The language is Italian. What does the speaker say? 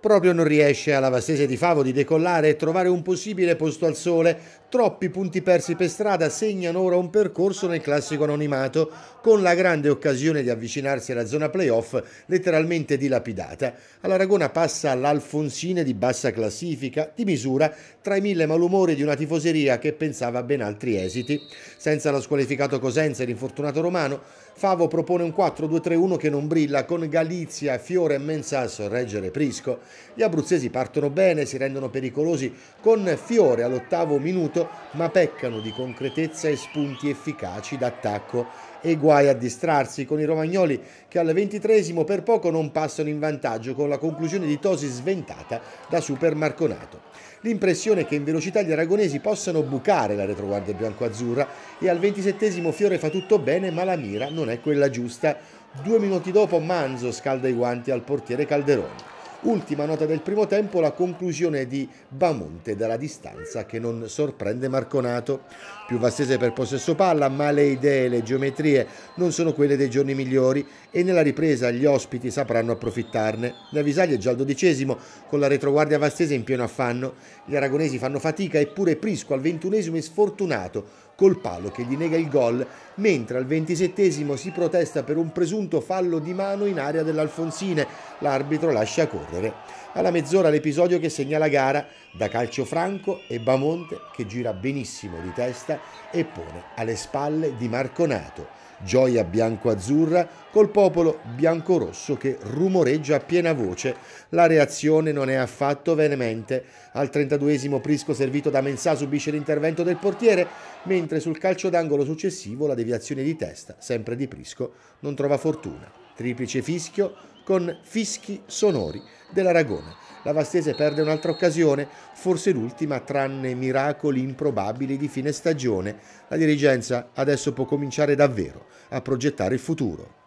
Proprio non riesce alla Vastese di Favo di decollare e trovare un possibile posto al sole. Troppi punti persi per strada segnano ora un percorso nel classico anonimato, con la grande occasione di avvicinarsi alla zona playoff letteralmente dilapidata. All'Aragona passa l'Alfonsine di bassa classifica, di misura tra i mille malumori di una tifoseria che pensava a ben altri esiti. Senza lo squalificato Cosenza e l'infortunato Romano, Favo propone un 4-2-3-1 che non brilla con Galizia, Fiore e Mensasso a reggere Prisco. Gli abruzzesi partono bene, si rendono pericolosi con Fiore all'ottavo minuto, ma peccano di concretezza e spunti efficaci d'attacco. E guai a distrarsi con i romagnoli che al ventitresimo per poco non passano in vantaggio con la conclusione di Tosi sventata da Super Marconato. L'impressione è che in velocità gli aragonesi possano bucare la retroguardia biancoazzurra e al ventisettesimo Fiore fa tutto bene ma la mira non è quella giusta. Due minuti dopo Manzo scalda i guanti al portiere Calderoni. Ultima nota del primo tempo, la conclusione di Bamonte dalla distanza che non sorprende Marconato. Più Vastese per possesso palla, ma le idee e le geometrie non sono quelle dei giorni migliori e nella ripresa gli ospiti sapranno approfittarne. La Visaglia è già al dodicesimo con la retroguardia Vastese in pieno affanno. Gli aragonesi fanno fatica eppure Prisco al ventunesimo è sfortunato col palo che gli nega il gol, mentre al ventisettesimo si protesta per un presunto fallo di mano in area dell'Alfonsine. L'arbitro lascia correre. Alla mezz'ora l'episodio che segna la gara da calcio franco e Bamonte che gira benissimo di testa e pone alle spalle di Marconato. Gioia bianco-azzurra col popolo bianco-rosso che rumoreggia a piena voce. La reazione non è affatto venemente. Al 32 esimo Prisco servito da Mensà subisce l'intervento del portiere, mentre mentre sul calcio d'angolo successivo la deviazione di testa, sempre di Prisco, non trova fortuna. Triplice fischio con fischi sonori dell'Aragona. La Vastese perde un'altra occasione, forse l'ultima tranne miracoli improbabili di fine stagione. La dirigenza adesso può cominciare davvero a progettare il futuro.